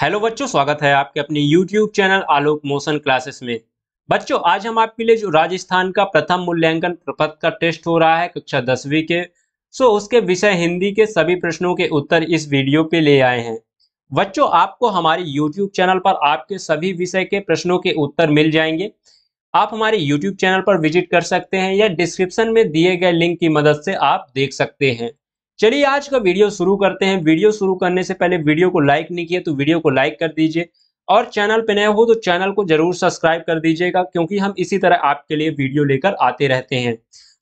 hello बच्चों स्वागत है आपके अपने YouTube channel Alok Motion Classes में बच्चों आज हम आपके लिए जो राजस्थान का प्रथम मूल्यांकन प्रपत्र का टेस्ट हो रहा है कक्षा दसवीं के सो उसके विषय हिंदी के सभी प्रश्नों के उत्तर इस वीडियो पे ले आए हैं बच्चों आपको हमारे यूट्यूब चैनल पर आपके सभी विषय के प्रश्नों के उत्तर मिल जाएंगे आप हमारे यूट्यूब चैनल पर विजिट कर सकते हैं या डिस्क्रिप्शन में दिए गए लिंक की मदद से आप देख सकते हैं चलिए आज का वीडियो शुरू करते हैं वीडियो शुरू करने से पहले वीडियो को लाइक नहीं किया तो वीडियो को लाइक कर दीजिए और चैनल पर नए हो तो चैनल को जरूर सब्सक्राइब कर दीजिएगा क्योंकि हम इसी तरह आपके लिए वीडियो लेकर आते रहते हैं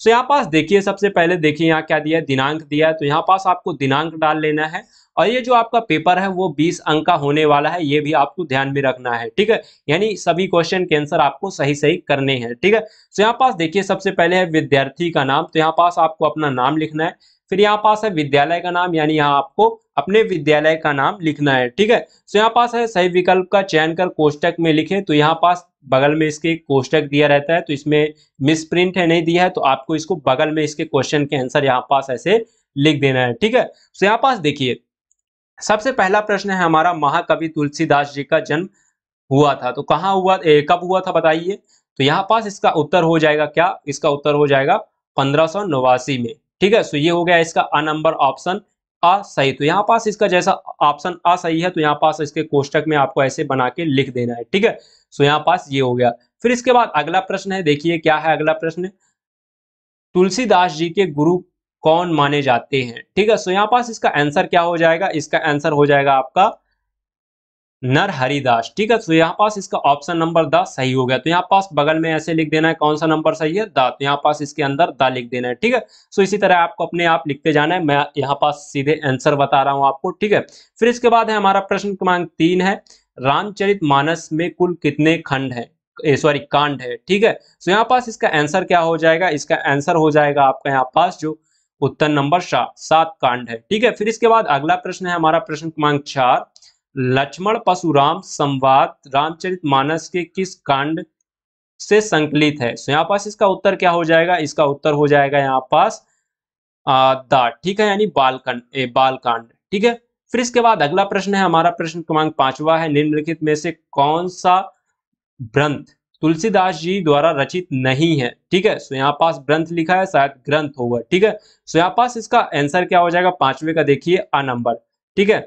सो यहाँ पास देखिए सबसे पहले देखिए यहाँ क्या दिया है दिनांक दिया है तो यहाँ पास आपको दिनांक डाल लेना है और ये जो आपका पेपर है वो 20 अंक का होने वाला है ये भी आपको ध्यान में रखना है ठीक है यानी सभी क्वेश्चन के आंसर आपको सही सही करने हैं ठीक है सो यहाँ पास देखिए सबसे पहले है विद्यार्थी का नाम तो यहाँ पास आपको अपना नाम लिखना है फिर यहाँ पास है विद्यालय का नाम यानी यहाँ आपको अपने विद्यालय का नाम लिखना है ठीक है तो यहाँ पास है सही विकल्प का चयन कर कोष्टक में लिखें तो यहाँ पास बगल में इसके कोष्टक दिया रहता है तो इसमें मिस प्रिंट है नहीं दिया है तो आपको इसको बगल में इसके क्वेश्चन के आंसर यहाँ पास ऐसे लिख देना है ठीक है तो यहाँ पास देखिए सबसे पहला प्रश्न है हमारा महाकवि तुलसीदास जी का जन्म हुआ था तो कहाँ हुआ ए, कब हुआ था बताइए तो यहाँ पास इसका उत्तर हो जाएगा क्या इसका उत्तर हो जाएगा पंद्रह में ठीक है सो ये हो गया इसका अ नंबर ऑप्शन अ सही तो यहाँ पास इसका जैसा ऑप्शन अ सही है तो यहाँ पास इसके कोष्टक में आपको ऐसे बना के लिख देना है ठीक है सो यहाँ पास ये हो गया फिर इसके बाद अगला प्रश्न है देखिए क्या है अगला प्रश्न तुलसीदास जी के गुरु कौन माने जाते हैं ठीक है सो यहाँ पास इसका आंसर क्या हो जाएगा इसका आंसर हो जाएगा आपका नर हरिदास ठीक है तो यहाँ पास इसका ऑप्शन नंबर द सही हो गया तो यहाँ पास बगल में ऐसे लिख देना है कौन सा नंबर सही है द तो यहाँ पास इसके अंदर द लिख देना है ठीक है सो तो इसी तरह आपको अपने आप लिखते जाना है मैं यहाँ पास सीधे आंसर बता रहा हूँ आपको ठीक है फिर इसके बाद है हमारा प्रश्न क्रमांक तीन है रामचरित मानस में कुल कितने खंड है सॉरी कांड है ठीक है सो तो यहाँ पास इसका आंसर क्या हो जाएगा इसका आंसर हो जाएगा आपका यहाँ पास जो उत्तर नंबर सात कांड है ठीक है फिर इसके बाद अगला प्रश्न है हमारा प्रश्न क्रमांक चार लक्ष्मण पशुराम संवाद रामचरित मानस के किस कांड से संकलित है यहाँ पास इसका उत्तर क्या हो जाएगा इसका उत्तर हो जाएगा यहाँ पास द ठीक है यानी बालकांड बालकांड ठीक है फिर इसके बाद अगला प्रश्न है हमारा प्रश्न क्रमांक पांचवा है निम्नलिखित में से कौन सा ग्रंथ तुलसीदास जी द्वारा रचित नहीं है ठीक है सो यहाँ पास ग्रंथ लिखा है शायद ग्रंथ होगा ठीक है सो यहाँ पास इसका आंसर क्या हो जाएगा पांचवे का देखिए अ नंबर ठीक है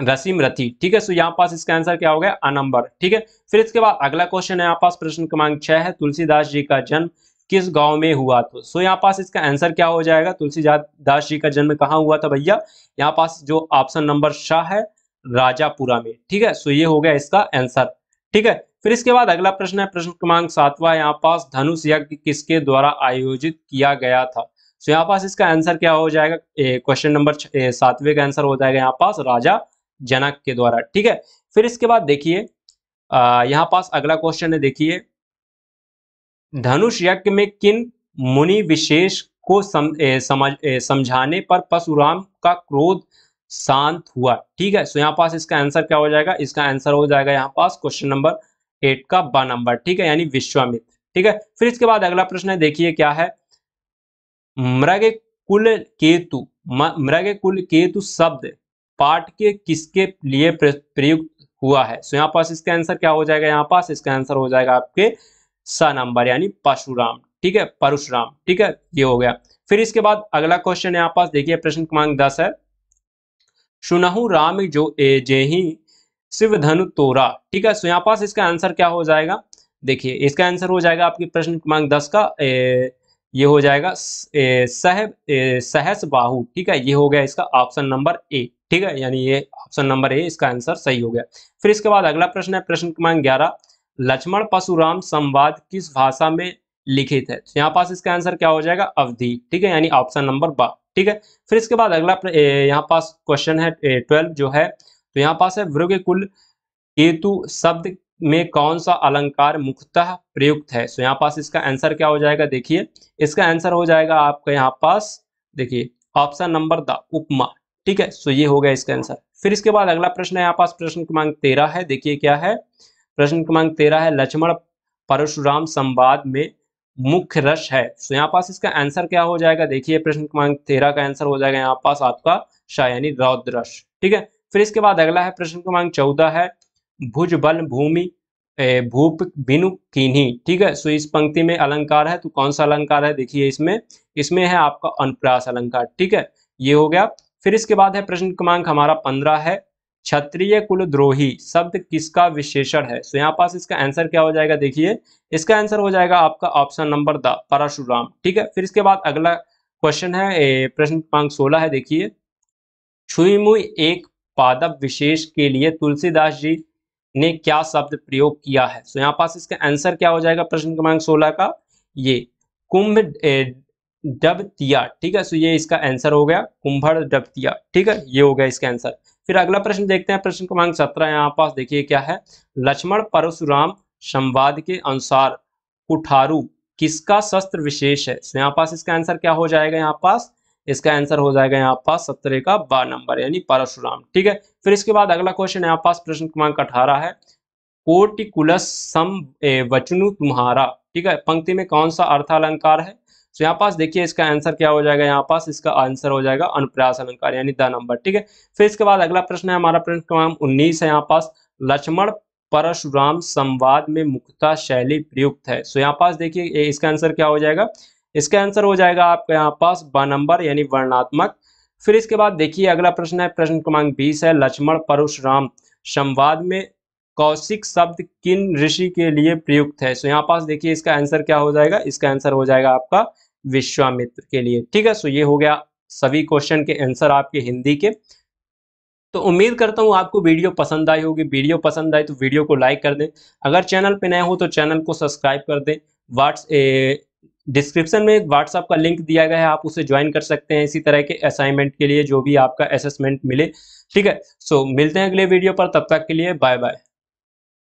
रसीम रथी ठीक है सो यहाँ पास इसका आंसर क्या हो गया अनंबर ठीक है फिर इसके बाद अगला क्वेश्चन है यहाँ पास प्रश्न क्रमांक छह है तुलसीदास जी का जन्म किस गांव में हुआ तो सो यहाँ पास इसका आंसर क्या हो जाएगा तुलसीदास जी का जन्म कहाँ हुआ था भैया यहाँ पास जो ऑप्शन नंबर शाह है राजापुरा में ठीक है सो ये हो गया इसका आंसर ठीक है फिर इसके बाद अगला प्रश्न है प्रश्न क्रमांक सातवा यहाँ पास धनुष यज्ञ किसके द्वारा आयोजित किया गया था सो यहाँ पास इसका आंसर क्या हो जाएगा क्वेश्चन नंबर सातवें का आंसर हो जाएगा यहाँ पास राजा जनक के द्वारा ठीक है फिर इसके बाद देखिए यहाँ पास अगला क्वेश्चन है देखिए धनुष यज्ञ में किन मुनि विशेष को सम, ए, समझ ए, समझाने पर पशुराम का क्रोध शांत हुआ ठीक है सो यहाँ पास इसका आंसर क्या हो जाएगा इसका आंसर हो जाएगा यहाँ पास क्वेश्चन नंबर एट का ब नंबर ठीक है यानी विश्वामित्र ठीक है फिर इसके बाद अगला प्रश्न है देखिए क्या है मृग कुल केतु मृग कुल केतु शब्द पार्ट के किसके लिए प्रयुक्त हुआ है सो यहाँ पास इसका आंसर क्या हो जाएगा यहाँ पास इसका आंसर हो जाएगा आपके स नंबर यानी परशुराम ठीक है परशुराम ठीक है ये हो गया फिर इसके बाद अगला क्वेश्चन यहाँ पास देखिए प्रश्न क्रमांक दस है सुनहु राम जो ए ही शिव धनु तोरा ठीक है सो यहाँ पास इसका आंसर क्या हो जाएगा देखिए इसका आंसर हो जाएगा आपके प्रश्न क्रमांक दस का ए, ये हो जाएगा सह सहस बाहु ठीक है ये हो गया इसका ऑप्शन नंबर ए ठीक है यानी ये ऑप्शन नंबर ए इसका आंसर सही हो गया फिर इसके बाद अगला प्रश्न है प्रश्न क्रमांक ग्यारह लक्ष्मण पशुराम संवाद किस भाषा में लिखित है तो यहाँ पास इसका आंसर क्या हो जाएगा अवधि ठीक है यानी ऑप्शन नंबर बा ठीक है फिर इसके बाद अगला यहाँ पास क्वेश्चन है ट्वेल्व जो है तो यहाँ पास है वृग कुल केतु शब्द में कौन सा अलंकार मुख्यतः प्रयुक्त है सो यहाँ पास इसका आंसर क्या हो जाएगा देखिए इसका आंसर हो जाएगा आपका यहाँ पास देखिए ऑप्शन नंबर द उपमा ठीक है सो ये हो गया इसका आंसर फिर इसके बाद अगला प्रश्न है यहाँ पास प्रश्न क्रमांक तेरह है देखिए क्या है प्रश्न क्रमांक तेरह है लक्ष्मण परशुराम संवाद में मुख्य रस है सो यहाँ पास इसका आंसर क्या हो जाएगा देखिए प्रश्न क्रमांक तेरह का आंसर हो जाएगा यहाँ पास आपका शायनी रौद्र रस ठीक है फिर इसके बाद अगला है प्रश्न क्रमांक चौदह है भुज बल भूमि भूप बिनु किन्हीं ठीक है सो इस पंक्ति में अलंकार है तो कौन सा अलंकार है देखिए इसमें इसमें है आपका अनुप्रास अलंकार ठीक है ये हो गया फिर इसके बाद है प्रश्न क्रमांक हमारा पंद्रह है क्षत्रिय द्रोही शब्द किसका विशेषण है सो यहाँ पास इसका आंसर क्या हो जाएगा देखिए इसका आंसर हो जाएगा आपका ऑप्शन नंबर द परशुराम ठीक है फिर इसके बाद अगला क्वेश्चन है प्रश्न क्रमांक सोलह है देखिए छुईमुई एक पादप विशेष के लिए तुलसीदास जी ने क्या शब्द प्रयोग किया है सो यहाँ पास इसका आंसर क्या हो जाएगा प्रश्न क्रमांक सोलह का ये कुंभ डबतिया ठीक है सो ये इसका आंसर हो गया कुंभर डबतिया ठीक है ये हो गया इसका आंसर फिर अगला प्रश्न देखते हैं प्रश्न क्रमांक सत्रह यहाँ पास देखिए क्या है लक्ष्मण परशुराम संवाद के अनुसार कुठारू किसका शस्त्र विशेष है सो यहाँ पास इसका आंसर क्या हो जाएगा यहाँ पास इसका आंसर हो जाएगा यहाँ पास सत्रह का बार नंबर यानी परशुराम ठीक है फिर इसके बाद अगला क्वेश्चन यहाँ पास प्रश्न क्रमांक अठारह है कोटिकुलस सम वचनु तुम्हारा ठीक है पंक्ति में कौन सा अर्थ अलंकार है तो यहाँ पास देखिए इसका आंसर क्या हो जाएगा यहाँ पास इसका आंसर हो जाएगा अनुप्रयास अलंकार यानी द नंबर ठीक है फिर इसके बाद अगला प्रश्न है हमारा प्रश्न क्रमांक उन्नीस है यहाँ पास लक्ष्मण परशुराम संवाद में मुक्ता शैली प्रयुक्त है सो तो यहाँ पास देखिए इसका आंसर क्या हो जाएगा इसका आंसर हो जाएगा आपके यहाँ पास ब नंबर यानी वर्णात्मक फिर इसके बाद देखिए अगला प्रश्न है प्रश्न क्रमांक बीस है लक्ष्मण परशुराम संवाद में कौशिक शब्द किन ऋषि के लिए प्रयुक्त है सो यहाँ पास देखिए इसका आंसर क्या हो जाएगा इसका आंसर हो जाएगा आपका विश्वामित्र के लिए ठीक है सो ये हो गया सभी क्वेश्चन के आंसर आपके हिंदी के तो उम्मीद करता हूँ आपको वीडियो पसंद आई होगी वीडियो पसंद आई तो वीडियो को लाइक कर दें अगर चैनल पे नए हो तो चैनल को सब्सक्राइब कर दें व्हाट्स डिस्क्रिप्शन में व्हाट्सअप का लिंक दिया गया है आप उसे ज्वाइन कर सकते हैं इसी तरह के असाइनमेंट के लिए जो भी आपका असेसमेंट मिले ठीक है सो so, मिलते हैं अगले वीडियो पर तब तक के लिए बाय बाय